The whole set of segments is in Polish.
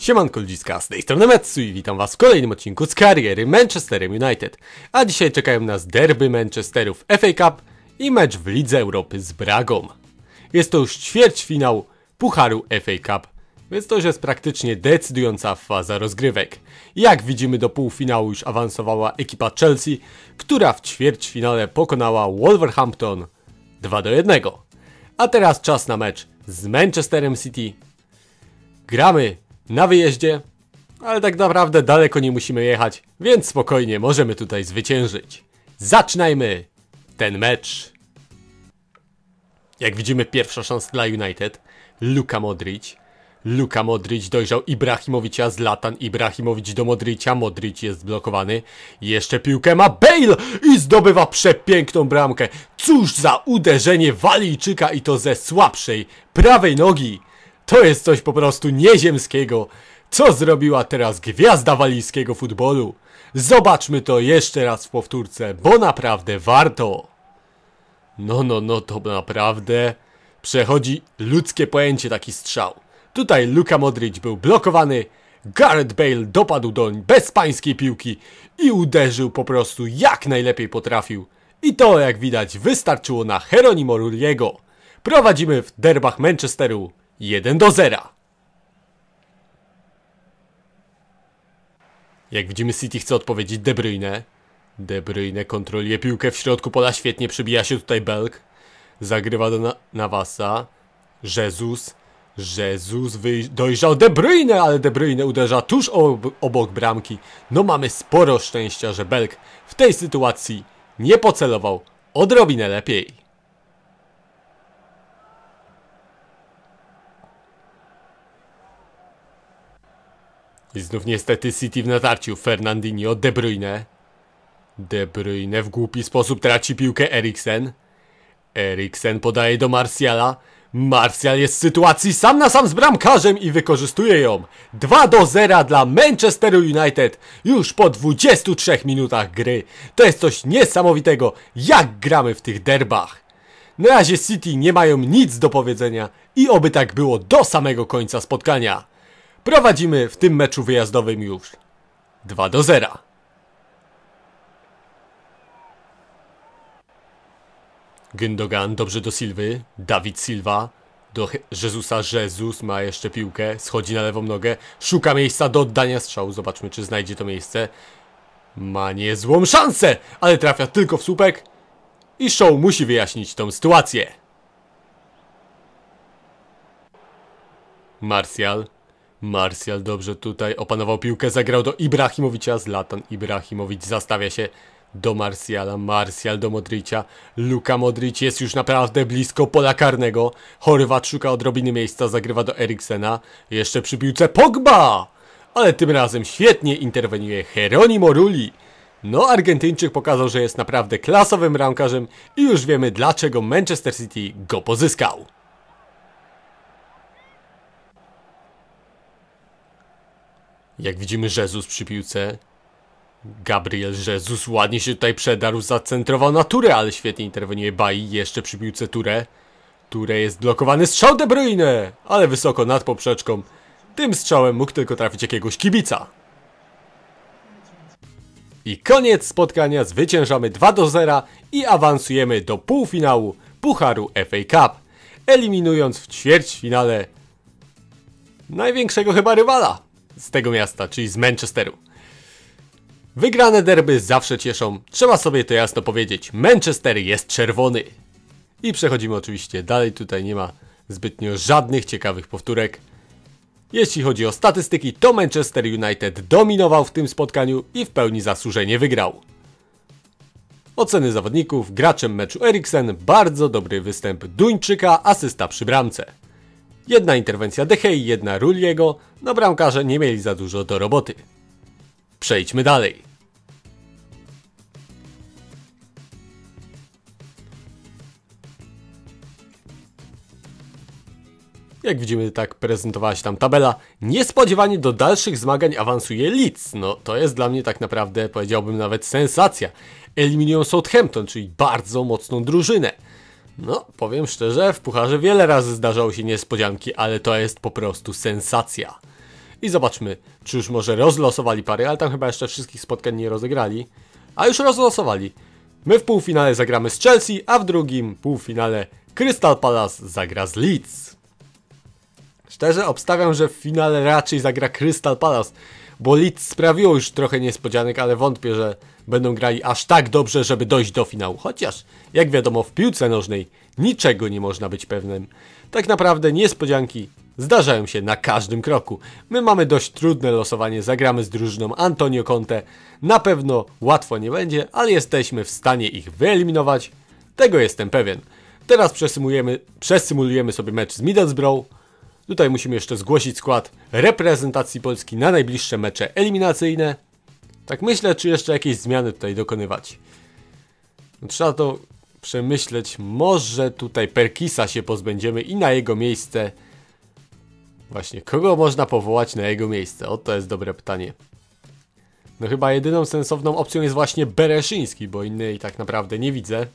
Siemanko ludziska, z tej strony Metsu i witam was w kolejnym odcinku z kariery Manchesterem United. A dzisiaj czekają nas derby Manchesterów FA Cup i mecz w Lidze Europy z Bragą. Jest to już ćwierćfinał Pucharu FA Cup, więc to już jest praktycznie decydująca faza rozgrywek. Jak widzimy do półfinału już awansowała ekipa Chelsea, która w ćwierćfinale pokonała Wolverhampton 2 do 1. A teraz czas na mecz z Manchesterem City. Gramy na wyjeździe, ale tak naprawdę daleko nie musimy jechać, więc spokojnie możemy tutaj zwyciężyć. Zaczynajmy ten mecz. Jak widzimy pierwsza szansa dla United. Luka Modric. Luka Modric dojrzał Ibrahimowicza, Zlatan Ibrahimowicz do Modricia, Modric jest blokowany. Jeszcze piłkę ma Bale i zdobywa przepiękną bramkę. Cóż za uderzenie Walijczyka i to ze słabszej prawej nogi. To jest coś po prostu nieziemskiego. Co zrobiła teraz gwiazda walijskiego futbolu? Zobaczmy to jeszcze raz w powtórce, bo naprawdę warto. No, no, no, to naprawdę przechodzi ludzkie pojęcie taki strzał. Tutaj Luka Modric był blokowany, Gareth Bale dopadł doń bez pańskiej piłki i uderzył po prostu jak najlepiej potrafił. I to, jak widać, wystarczyło na Heronimo Rulliego. Prowadzimy w derbach Manchesteru 1 do 0. Jak widzimy City chce odpowiedzieć De Bruyne. De Bruyne kontroluje piłkę w środku pola, świetnie przybija się tutaj Belk. Zagrywa do na Nawasa. Jezus. Jezus dojrzał De Bruyne, ale De Bruyne uderza tuż ob obok bramki. No mamy sporo szczęścia, że Belk w tej sytuacji nie pocelował odrobinę lepiej. I znów niestety City w natarciu. Fernandinho, De Bruyne. De Bruyne w głupi sposób traci piłkę Eriksen. Eriksen podaje do Marciala. Marcial jest w sytuacji sam na sam z bramkarzem i wykorzystuje ją. 2 do 0 dla Manchester United już po 23 minutach gry. To jest coś niesamowitego, jak gramy w tych derbach. Na razie City nie mają nic do powiedzenia i oby tak było do samego końca spotkania. Prowadzimy w tym meczu wyjazdowym już 2 do 0. Gündogan dobrze do Silwy, Dawid Silva do Jezusa. Jezus ma jeszcze piłkę, schodzi na lewą nogę, szuka miejsca do oddania strzału. Zobaczmy, czy znajdzie to miejsce. Ma niezłą szansę, ale trafia tylko w słupek. I Show musi wyjaśnić tą sytuację. Martial Marsjal dobrze tutaj opanował piłkę, zagrał do Ibrahimowicza, Zlatan Ibrahimowicz zastawia się do Marsjala, Marsjal do Modricia, Luka Modric jest już naprawdę blisko pola karnego, Chorwat szuka odrobiny miejsca, zagrywa do Eriksena, jeszcze przy piłce Pogba! Ale tym razem świetnie interweniuje Heronimo Rulli. No, Argentyńczyk pokazał, że jest naprawdę klasowym ramkarzem i już wiemy dlaczego Manchester City go pozyskał. Jak widzimy, Jezus przy piłce. Gabriel Jezus ładnie się tutaj przedarł, zacentrował na Turę, ale świetnie interweniuje Bai jeszcze przy piłce Turę. Turę jest blokowany strzał De Bruyne, ale wysoko nad poprzeczką. Tym strzałem mógł tylko trafić jakiegoś kibica. I koniec spotkania, zwyciężamy 2 do 0 i awansujemy do półfinału Pucharu FA Cup, eliminując w ćwierćfinale największego chyba rywala z tego miasta, czyli z Manchesteru. Wygrane derby zawsze cieszą, trzeba sobie to jasno powiedzieć. Manchester jest czerwony. I przechodzimy oczywiście dalej, tutaj nie ma zbytnio żadnych ciekawych powtórek. Jeśli chodzi o statystyki, to Manchester United dominował w tym spotkaniu i w pełni zasłużenie wygrał. Oceny zawodników, graczem meczu Eriksen, bardzo dobry występ Duńczyka, asysta przy bramce. Jedna interwencja Dehei, jedna ruliego, no bramkarze nie mieli za dużo do roboty. Przejdźmy dalej. Jak widzimy, tak prezentowała się tam tabela. Niespodziewanie do dalszych zmagań awansuje Leeds. No to jest dla mnie tak naprawdę, powiedziałbym nawet sensacja. Eliminują Southampton, czyli bardzo mocną drużynę. No, powiem szczerze, w pucharze wiele razy zdarzały się niespodzianki, ale to jest po prostu sensacja. I zobaczmy, czy już może rozlosowali pary, ale tam chyba jeszcze wszystkich spotkań nie rozegrali. A już rozlosowali. My w półfinale zagramy z Chelsea, a w drugim półfinale Crystal Palace zagra z Leeds. Szczerze obstawiam, że w finale raczej zagra Crystal Palace, bo Leeds sprawiło już trochę niespodzianek, ale wątpię, że będą grali aż tak dobrze, żeby dojść do finału. Chociaż, jak wiadomo, w piłce nożnej niczego nie można być pewnym. Tak naprawdę niespodzianki zdarzają się na każdym kroku. My mamy dość trudne losowanie, zagramy z drużyną Antonio Conte. Na pewno łatwo nie będzie, ale jesteśmy w stanie ich wyeliminować. Tego jestem pewien. Teraz przesymulujemy, przesymulujemy sobie mecz z Middlesbrough. Tutaj musimy jeszcze zgłosić skład reprezentacji Polski na najbliższe mecze eliminacyjne. Tak myślę, czy jeszcze jakieś zmiany tutaj dokonywać. No, trzeba to przemyśleć. Może tutaj Perkisa się pozbędziemy i na jego miejsce. Właśnie, kogo można powołać na jego miejsce? O, to jest dobre pytanie. No chyba jedyną sensowną opcją jest właśnie Bereszyński, bo innej tak naprawdę nie widzę.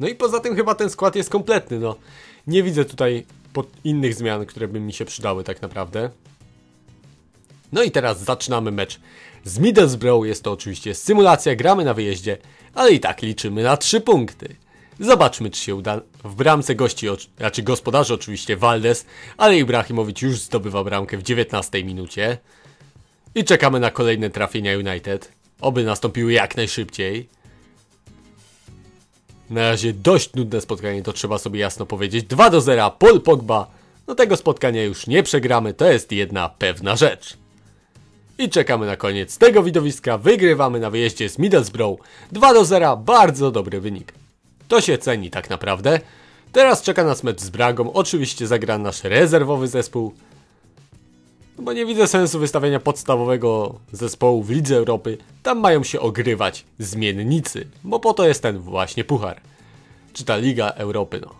No i poza tym chyba ten skład jest kompletny, no. Nie widzę tutaj innych zmian, które by mi się przydały tak naprawdę. No i teraz zaczynamy mecz z Middlesbrough. Jest to oczywiście symulacja, gramy na wyjeździe, ale i tak liczymy na 3 punkty. Zobaczmy, czy się uda. W bramce gości, raczej znaczy gospodarzy oczywiście, Valdes, ale Ibrahimowicz już zdobywa bramkę w 19 minucie. I czekamy na kolejne trafienia United. Oby nastąpiły jak najszybciej. Na razie dość nudne spotkanie, to trzeba sobie jasno powiedzieć. 2 do 0, Paul Pogba. No tego spotkania już nie przegramy, to jest jedna pewna rzecz. I czekamy na koniec tego widowiska. Wygrywamy na wyjeździe z Middlesbrough. 2 do 0, bardzo dobry wynik. To się ceni tak naprawdę. Teraz czeka nas mecz z Bragą. Oczywiście zagra nasz rezerwowy zespół. No bo nie widzę sensu wystawienia podstawowego zespołu w Lidze Europy. Tam mają się ogrywać zmiennicy, bo po to jest ten właśnie puchar. Czy ta Liga Europy, no.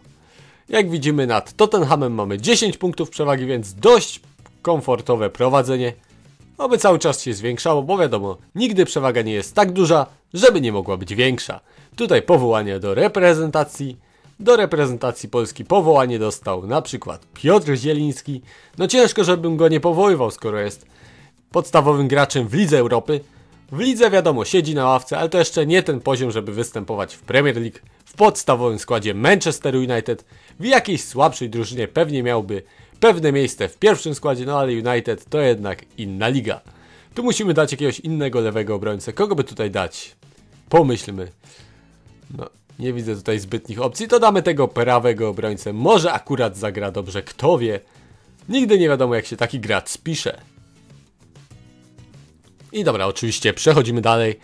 Jak widzimy nad Tottenhamem mamy 10 punktów przewagi, więc dość komfortowe prowadzenie oby cały czas się zwiększało, bo wiadomo, nigdy przewaga nie jest tak duża, żeby nie mogła być większa. Tutaj powołanie do reprezentacji. Do reprezentacji Polski powołanie dostał na przykład Piotr Zieliński. No ciężko, żebym go nie powoływał, skoro jest podstawowym graczem w Lidze Europy. W lidze wiadomo, siedzi na ławce, ale to jeszcze nie ten poziom, żeby występować w Premier League. W podstawowym składzie Manchester United w jakiejś słabszej drużynie pewnie miałby pewne miejsce w pierwszym składzie, no ale United to jednak inna liga. Tu musimy dać jakiegoś innego lewego obrońcę. Kogo by tutaj dać? Pomyślmy. No, nie widzę tutaj zbytnich opcji, to damy tego prawego obrońcę. Może akurat zagra dobrze, kto wie. Nigdy nie wiadomo jak się taki gracz spisze. I dobra, oczywiście przechodzimy dalej.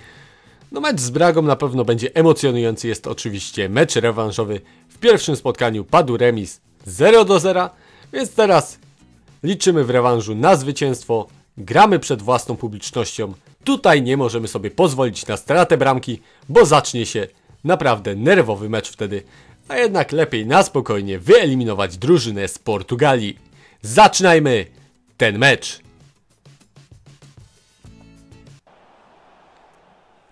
No mecz z Bragą na pewno będzie emocjonujący, jest oczywiście mecz rewanżowy. W pierwszym spotkaniu padł remis 0 do 0 więc teraz liczymy w rewanżu na zwycięstwo, gramy przed własną publicznością. Tutaj nie możemy sobie pozwolić na stratę bramki, bo zacznie się naprawdę nerwowy mecz wtedy. A jednak lepiej na spokojnie wyeliminować drużynę z Portugalii. Zaczynajmy ten mecz!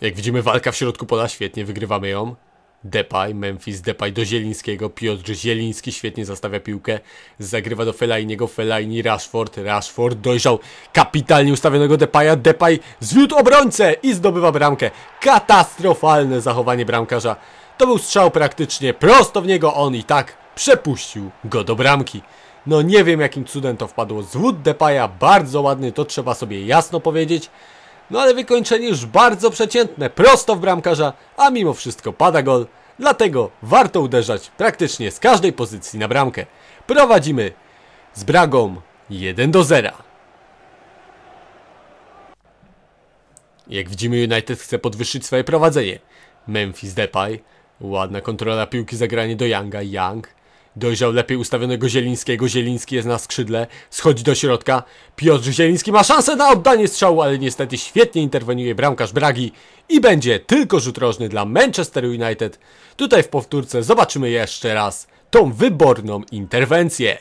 Jak widzimy, walka w środku pola, świetnie wygrywamy ją. Depay, Memphis Depay do Zielińskiego, Piotr Zieliński świetnie zastawia piłkę, zagrywa do Felainiego, Felaini, Rashford, Rashford dojrzał kapitalnie ustawionego Depaya, Depay zwiódł obrońcę i zdobywa bramkę. Katastrofalne zachowanie bramkarza. To był strzał praktycznie prosto w niego, on i tak przepuścił go do bramki. No nie wiem jakim cudem to wpadło, zwód Depaya bardzo ładny, to trzeba sobie jasno powiedzieć. No ale wykończenie już bardzo przeciętne, prosto w bramkarza, a mimo wszystko pada gol. Dlatego warto uderzać praktycznie z każdej pozycji na bramkę. Prowadzimy z Bragą 1 do 0. Jak widzimy United chce podwyższyć swoje prowadzenie. Memphis Depay, ładna kontrola piłki, zagranie do Younga, Young Dojrzał lepiej ustawionego Zielińskiego. Zieliński jest na skrzydle. Schodzi do środka. Piotr Zieliński ma szansę na oddanie strzału, ale niestety świetnie interweniuje bramkarz Bragi. I będzie tylko rzut rożny dla Manchester United. Tutaj w powtórce zobaczymy jeszcze raz tą wyborną interwencję.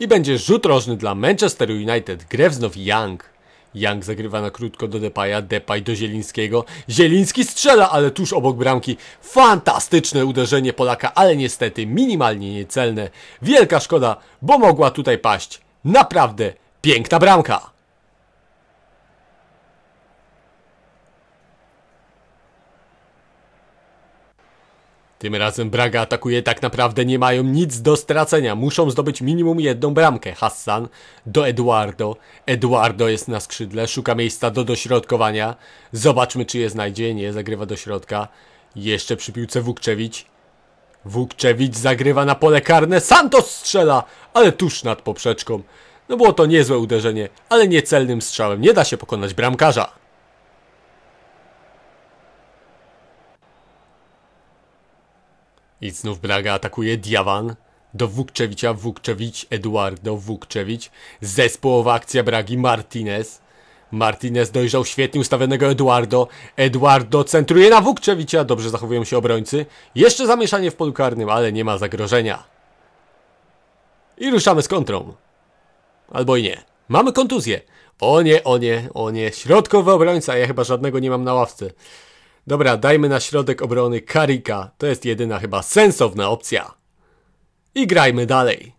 I będzie rzut rożny dla Manchester United. Grę Young. Young zagrywa na krótko do Depaja, Depaj do Zielińskiego. Zieliński strzela, ale tuż obok bramki. Fantastyczne uderzenie Polaka, ale niestety minimalnie niecelne. Wielka szkoda, bo mogła tutaj paść. Naprawdę piękna bramka. Tym razem Braga atakuje, tak naprawdę nie mają nic do stracenia. Muszą zdobyć minimum jedną bramkę. Hassan do Eduardo. Eduardo jest na skrzydle, szuka miejsca do dośrodkowania. Zobaczmy, czy je znajdzie. Nie, zagrywa do środka. Jeszcze przy piłce Wukczewicz. Wukczewicz zagrywa na pole karne. Santos strzela, ale tuż nad poprzeczką. No było to niezłe uderzenie, ale niecelnym strzałem. Nie da się pokonać bramkarza. I znów Braga atakuje Diawan do Wukczewicza, Wukczewicz, Eduardo, Wukczewicz. Zespołowa akcja Bragi, Martinez. Martinez dojrzał świetnie ustawionego Eduardo. Eduardo centruje na Wukczewicza. Dobrze zachowują się obrońcy. Jeszcze zamieszanie w polu karnym, ale nie ma zagrożenia. I ruszamy z kontrą. Albo i nie. Mamy kontuzję. O nie, o nie, o nie. Środkowy obrońca. Ja chyba żadnego nie mam na ławce. Dobra, dajmy na środek obrony Karika. To jest jedyna chyba sensowna opcja. I grajmy dalej.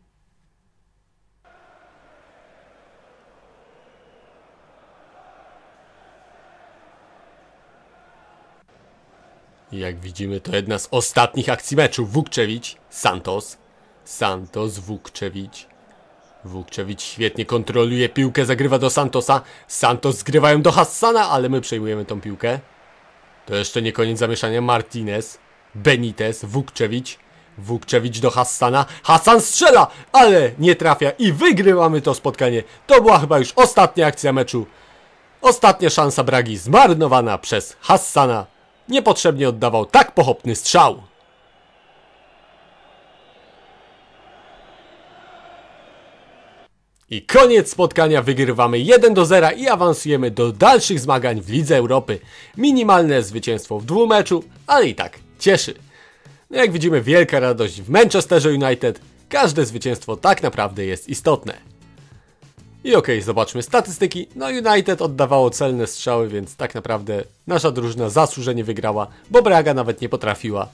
Jak widzimy, to jedna z ostatnich akcji meczu. Wukczewicz, Santos, Santos, Wukczewicz. Wukczewicz świetnie kontroluje piłkę, zagrywa do Santosa. Santos zgrywają do Hassana, ale my przejmujemy tą piłkę. To jeszcze nie koniec zamieszania. Martinez, Benitez, Wukczewicz. Wukczewicz do Hassana. Hassan strzela, ale nie trafia i wygrywamy to spotkanie. To była chyba już ostatnia akcja meczu. Ostatnia szansa Bragi zmarnowana przez Hassana. Niepotrzebnie oddawał tak pochopny strzał. I koniec spotkania wygrywamy 1 do 0 i awansujemy do dalszych zmagań w Lidze Europy. Minimalne zwycięstwo w dwóch meczu, ale i tak cieszy. No jak widzimy wielka radość w Manchesterze United, każde zwycięstwo tak naprawdę jest istotne. I okej, okay, zobaczmy statystyki. No United oddawało celne strzały, więc tak naprawdę nasza drużyna zasłużenie wygrała, bo Braga nawet nie potrafiła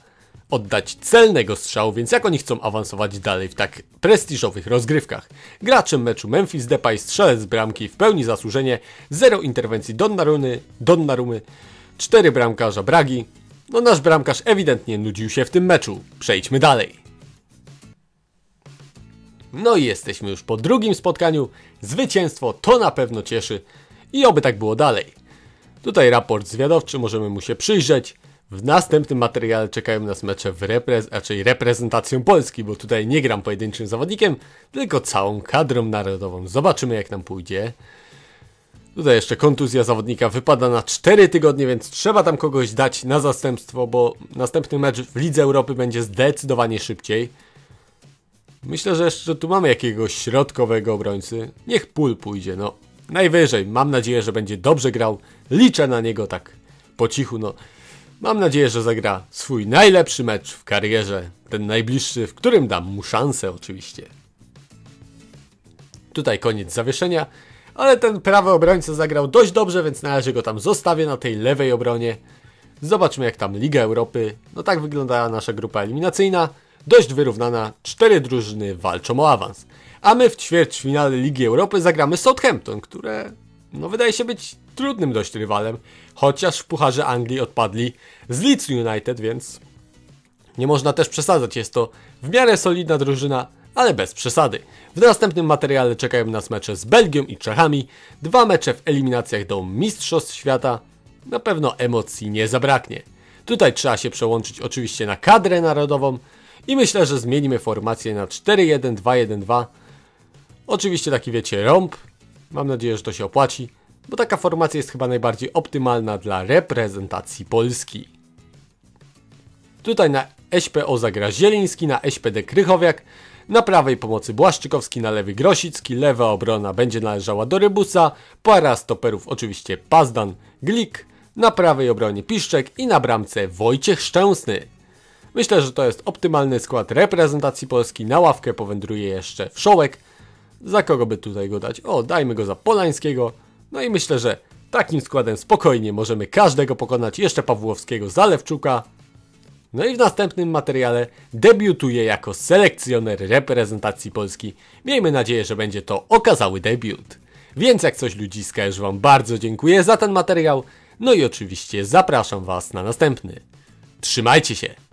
oddać celnego strzału, więc jak oni chcą awansować dalej w tak prestiżowych rozgrywkach? Graczem meczu Memphis Depay, strzelec bramki, w pełni zasłużenie, zero interwencji Donnarumy, Donnarumy, cztery bramkarza Bragi. No nasz bramkarz ewidentnie nudził się w tym meczu. Przejdźmy dalej. No i jesteśmy już po drugim spotkaniu. Zwycięstwo to na pewno cieszy i oby tak było dalej. Tutaj raport zwiadowczy, możemy mu się przyjrzeć. W następnym materiale czekają nas mecze w reprez, raczej reprezentacją Polski, bo tutaj nie gram pojedynczym zawodnikiem, tylko całą kadrą narodową. Zobaczymy jak nam pójdzie. Tutaj jeszcze kontuzja zawodnika wypada na 4 tygodnie, więc trzeba tam kogoś dać na zastępstwo, bo następny mecz w Lidze Europy będzie zdecydowanie szybciej. Myślę, że jeszcze tu mamy jakiegoś środkowego obrońcy. Niech pól pójdzie, no. Najwyżej. Mam nadzieję, że będzie dobrze grał. Liczę na niego tak po cichu, no. Mam nadzieję, że zagra swój najlepszy mecz w karierze, ten najbliższy, w którym dam mu szansę oczywiście. Tutaj koniec zawieszenia, ale ten prawy obrońca zagrał dość dobrze, więc na razie go tam zostawię na tej lewej obronie. Zobaczmy jak tam Liga Europy. No tak wygląda nasza grupa eliminacyjna. Dość wyrównana, cztery drużyny walczą o awans. A my w ćwierćfinale Ligi Europy zagramy Southampton, które no wydaje się być trudnym dość rywalem, chociaż w Pucharze Anglii odpadli z Leeds United, więc nie można też przesadzać. Jest to w miarę solidna drużyna, ale bez przesady. W następnym materiale czekają nas mecze z Belgią i Czechami, dwa mecze w eliminacjach do Mistrzostw Świata. Na pewno emocji nie zabraknie. Tutaj trzeba się przełączyć oczywiście na kadrę narodową i myślę, że zmienimy formację na 4-1-2-1-2. Oczywiście taki wiecie rąb, Mam nadzieję, że to się opłaci, bo taka formacja jest chyba najbardziej optymalna dla reprezentacji Polski. Tutaj na SPO zagra Zieliński, na SPD Krychowiak, na prawej pomocy Błaszczykowski, na lewy Grosicki, lewa obrona będzie należała do Rybusa, para stoperów oczywiście Pazdan, Glik, na prawej obronie Piszczek i na bramce Wojciech Szczęsny. Myślę, że to jest optymalny skład reprezentacji Polski, na ławkę powędruje jeszcze Wszołek, za kogo by tutaj go dać? O, dajmy go za Polańskiego. No i myślę, że takim składem spokojnie możemy każdego pokonać. Jeszcze Pawłowskiego, Zalewczuka. No i w następnym materiale debiutuje jako selekcjoner reprezentacji Polski. Miejmy nadzieję, że będzie to okazały debiut. Więc jak coś ludziska, już Wam bardzo dziękuję za ten materiał. No i oczywiście zapraszam Was na następny. Trzymajcie się!